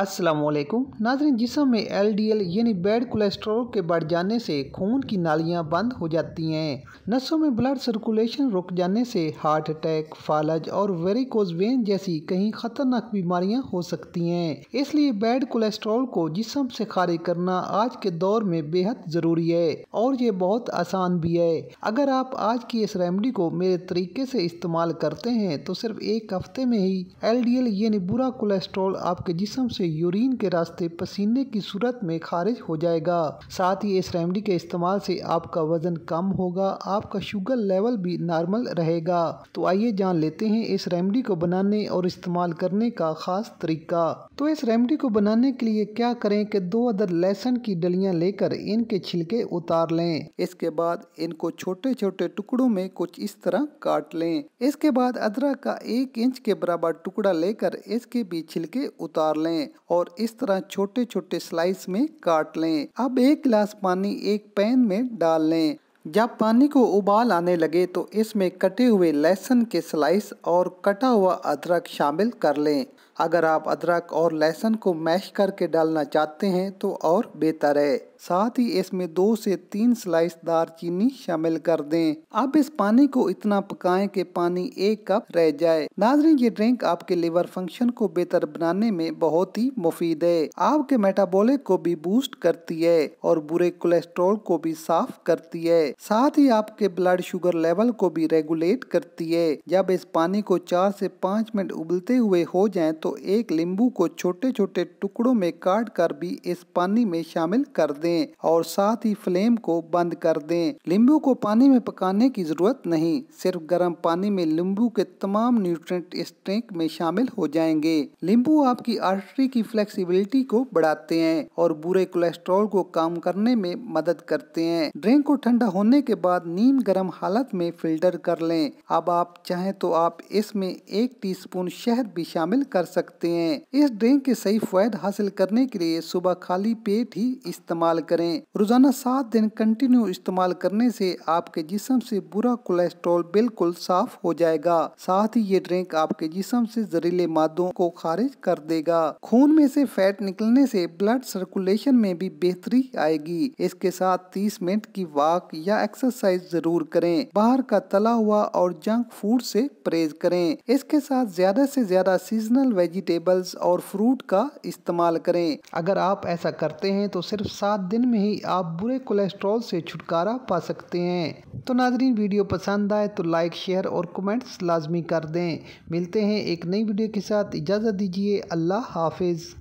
असलकुम नाजरन जिसम में एल डी एल यानी बैड कोलेस्ट्रॉल के बढ़ जाने से खून की नालियाँ बंद हो जाती हैं नसों में ब्लड सर्कुलेशन रुक जाने से हार्ट अटैक फालज और वेरिकोज वेन जैसी कई खतरनाक बीमारियाँ हो सकती हैं इसलिए बैड कोलेस्ट्रॉल को जिसम से खारिज करना आज के दौर में बेहद ज़रूरी है और ये बहुत आसान भी है अगर आप आज की इस रेमडी को मेरे तरीके से इस्तेमाल करते हैं तो सिर्फ एक हफ्ते में ही एल डी एल यानी बुरा कोलेस्ट्रॉल आपके जिसम से से यूरिन के रास्ते पसीने की सूरत में खारिज हो जाएगा साथ ही इस रेमडी के इस्तेमाल से आपका वजन कम होगा आपका शुगर लेवल भी नॉर्मल रहेगा तो आइए जान लेते हैं इस रेमडी को बनाने और इस्तेमाल करने का खास तरीका तो इस रेमडी को बनाने के लिए क्या करें कि दो अदर लहसुन की डलियां लेकर इनके छिलके उतार लें इसके बाद इनको छोटे छोटे टुकड़ों में कुछ इस तरह काट लें इसके बाद अदरक का एक इंच के बराबर टुकड़ा लेकर इसके भी छिलके उतार लें और इस तरह छोटे छोटे स्लाइस में काट लें अब एक गिलास पानी एक पैन में डाल लें जब पानी को उबाल आने लगे तो इसमें कटे हुए लहसुन के स्लाइस और कटा हुआ अदरक शामिल कर लें अगर आप अदरक और लहसुन को मैश करके डालना चाहते हैं तो और बेहतर है साथ ही इसमें दो से तीन स्लाइस दार चीनी शामिल कर दें अब इस पानी को इतना पकाएं कि पानी एक कप रह जाए नाजरीन ये ड्रिंक आपके लिवर फंक्शन को बेहतर बनाने में बहुत ही मुफीद है आपके मेटाबॉलिक को भी बूस्ट करती है और बुरे कोलेस्ट्रॉल को भी साफ करती है साथ ही आपके ब्लड शुगर लेवल को भी रेगुलेट करती है जब इस पानी को चार से पाँच मिनट उबलते हुए हो जाए तो तो एक लींबू को छोटे छोटे टुकड़ों में काट कर भी इस पानी में शामिल कर दें और साथ ही फ्लेम को बंद कर दें लींबू को पानी में पकाने की जरूरत नहीं सिर्फ गर्म पानी में लींबू के तमाम न्यूट्रेंट इस ड्रिंक में शामिल हो जाएंगे लींबू आपकी आर्टरी की फ्लेक्सिबिलिटी को बढ़ाते हैं और बुरे कोलेस्ट्रॉल को कम करने में मदद करते हैं ड्रिंक को ठंडा होने के बाद नीम गर्म हालत में फिल्टर कर लें अब आप चाहें तो आप इसमें एक टीस्पून शहद भी शामिल कर सकते सकते हैं इस ड्रिंक के सही फायद हासिल करने के लिए सुबह खाली पेट ही इस्तेमाल करें रोजाना सात दिन कंटिन्यू इस्तेमाल करने से आपके जिसम से बुरा कोलेस्ट्रॉल बिल्कुल साफ हो जाएगा साथ ही ये ड्रिंक आपके जिसम से जहरीले मादों को खारिज कर देगा खून में से फैट निकलने से ब्लड सर्कुलेशन में भी बेहतरी आएगी इसके साथ 30 मिनट की वॉक या एक्सरसाइज जरूर करें बाहर का तला हुआ और जंक फूड से परहेज करें इसके साथ ज्यादा से ज्यादा सीजनल वेजिटेबल्स और फ्रूट का इस्तेमाल करें अगर आप ऐसा करते हैं तो सिर्फ सात दिन में ही आप बुरे कोलेस्ट्रॉल से छुटकारा पा सकते हैं तो नाजरीन वीडियो पसंद आए तो लाइक शेयर और कमेंट्स लाजमी कर दें मिलते हैं एक नई वीडियो के साथ इजाज़त दीजिए अल्लाह हाफिज़